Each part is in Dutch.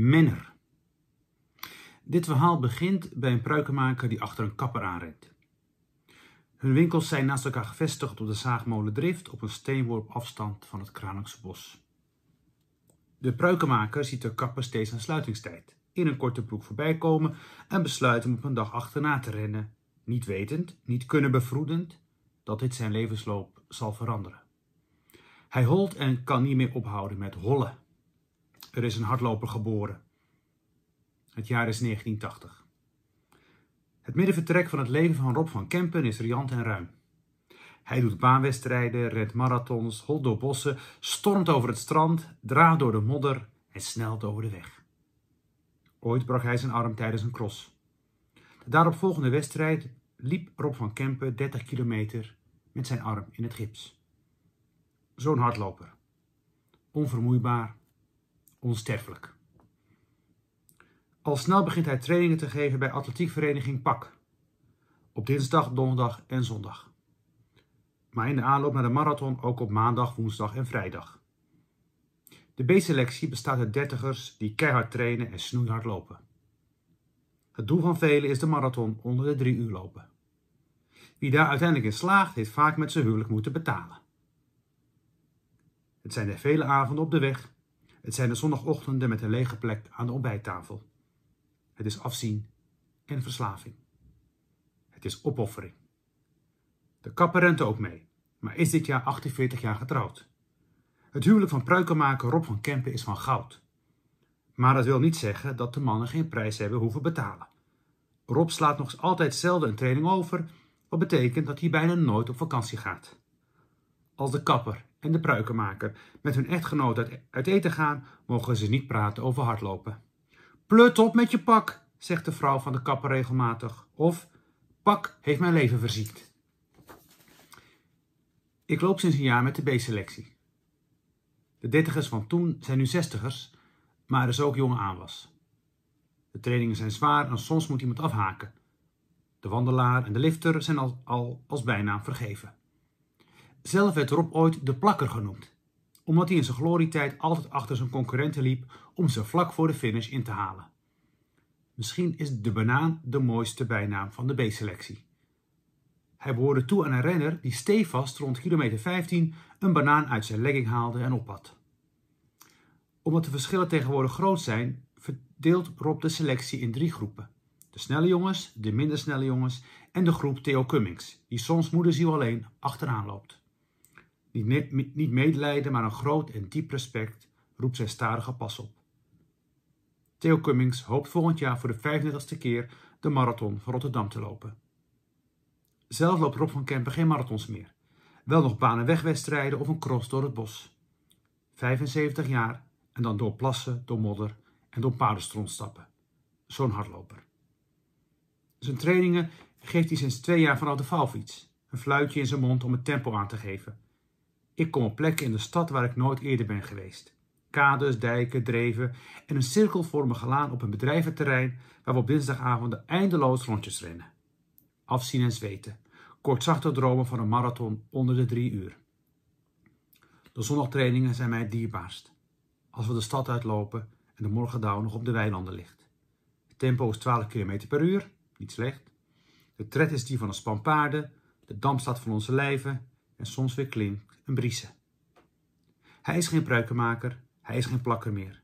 Menner. Dit verhaal begint bij een pruikenmaker die achter een kapper aanrent. Hun winkels zijn naast elkaar gevestigd op de zaagmolendrift op een steenworp afstand van het Kralingse bos. De pruikenmaker ziet de kapper steeds aan sluitingstijd in een korte broek voorbij komen en besluit hem op een dag achterna te rennen, niet wetend, niet kunnen bevroedend, dat dit zijn levensloop zal veranderen. Hij holt en kan niet meer ophouden met hollen. Er is een hardloper geboren. Het jaar is 1980. Het middenvertrek van het leven van Rob van Kempen is riant en ruim. Hij doet baanwedstrijden, redt marathons, holt door bossen, stormt over het strand, draait door de modder en snelt over de weg. Ooit brak hij zijn arm tijdens een cross. De daaropvolgende wedstrijd liep Rob van Kempen 30 kilometer met zijn arm in het gips. Zo'n hardloper. Onvermoeibaar, onsterfelijk. Al snel begint hij trainingen te geven bij atletiekvereniging PAK. Op dinsdag, donderdag en zondag. Maar in de aanloop naar de marathon ook op maandag, woensdag en vrijdag. De B-selectie bestaat uit dertigers die keihard trainen en snoeihard lopen. Het doel van velen is de marathon onder de drie uur lopen. Wie daar uiteindelijk in slaagt, heeft vaak met zijn huwelijk moeten betalen. Het zijn er vele avonden op de weg het zijn de zondagochtenden met een lege plek aan de ontbijttafel. Het is afzien en verslaving. Het is opoffering. De kapper rent ook mee, maar is dit jaar 48 jaar getrouwd. Het huwelijk van pruikenmaker Rob van Kempen is van goud. Maar dat wil niet zeggen dat de mannen geen prijs hebben hoeven betalen. Rob slaat nog altijd zelden een training over, wat betekent dat hij bijna nooit op vakantie gaat. Als de kapper en de pruikenmaker met hun echtgenoot uit eten gaan, mogen ze niet praten over hardlopen. Plut op met je pak, zegt de vrouw van de kapper regelmatig. Of, pak heeft mijn leven verziekt. Ik loop sinds een jaar met de B-selectie. De dertigers van toen zijn nu zestigers, maar er is ook jonge aan was. De trainingen zijn zwaar en soms moet iemand afhaken. De wandelaar en de lifter zijn al, al als bijnaam vergeven. Zelf werd Rob ooit de plakker genoemd, omdat hij in zijn glorietijd altijd achter zijn concurrenten liep om ze vlak voor de finish in te halen. Misschien is de banaan de mooiste bijnaam van de B-selectie. Hij behoorde toe aan een renner die stevast rond kilometer 15 een banaan uit zijn legging haalde en ophad. Omdat de verschillen tegenwoordig groot zijn, verdeelt Rob de selectie in drie groepen. De snelle jongens, de minder snelle jongens en de groep Theo Cummings, die soms moederziel alleen achteraan loopt. Niet, me, niet medelijden, maar een groot en diep respect roept zijn starige pas op. Theo Cummings hoopt volgend jaar voor de 35ste keer de marathon van Rotterdam te lopen. Zelf loopt Rob van Kempen geen marathons meer. Wel nog wegwedstrijden of een cross door het bos. 75 jaar en dan door plassen, door modder en door paardenstront stappen. Zo'n hardloper. Zijn trainingen geeft hij sinds twee jaar vanaf de valfiets. Een fluitje in zijn mond om het tempo aan te geven. Ik kom op plekken in de stad waar ik nooit eerder ben geweest. Kades, dijken, dreven en een cirkelvormige laan op een bedrijventerrein waar we op dinsdagavonden eindeloos rondjes rennen. Afzien en zweten. Kortzachtig dromen van een marathon onder de drie uur. De zondagtrainingen zijn mij het dierbaarst. Als we de stad uitlopen en de morgendauw nog op de weilanden ligt. Het tempo is 12 km per uur, niet slecht. De tred is die van een span paarden, de damp staat van onze lijven en soms weer klimt Briese. Hij is geen pruikenmaker, hij is geen plakker meer.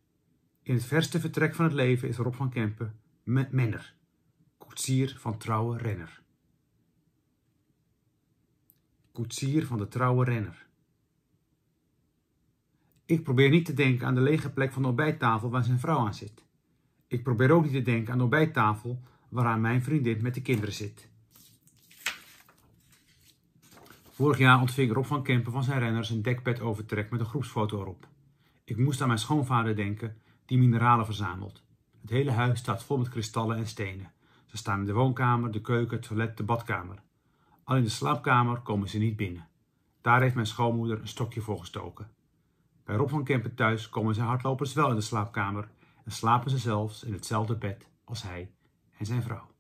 In het verste vertrek van het leven is Rob van Kempen met menner, koetsier van trouwe renner. Koetsier van de trouwe renner. Ik probeer niet te denken aan de lege plek van de ontbijttafel waar zijn vrouw aan zit. Ik probeer ook niet te denken aan de ontbijttafel waaraan mijn vriendin met de kinderen zit. Vorig jaar ontving Rob van Kempen van zijn renners een dekbed overtrek met een groepsfoto erop. Ik moest aan mijn schoonvader denken, die mineralen verzamelt. Het hele huis staat vol met kristallen en stenen. Ze staan in de woonkamer, de keuken, het toilet, de badkamer. Al in de slaapkamer komen ze niet binnen. Daar heeft mijn schoonmoeder een stokje voor gestoken. Bij Rob van Kempen thuis komen zijn hardlopers wel in de slaapkamer en slapen ze zelfs in hetzelfde bed als hij en zijn vrouw.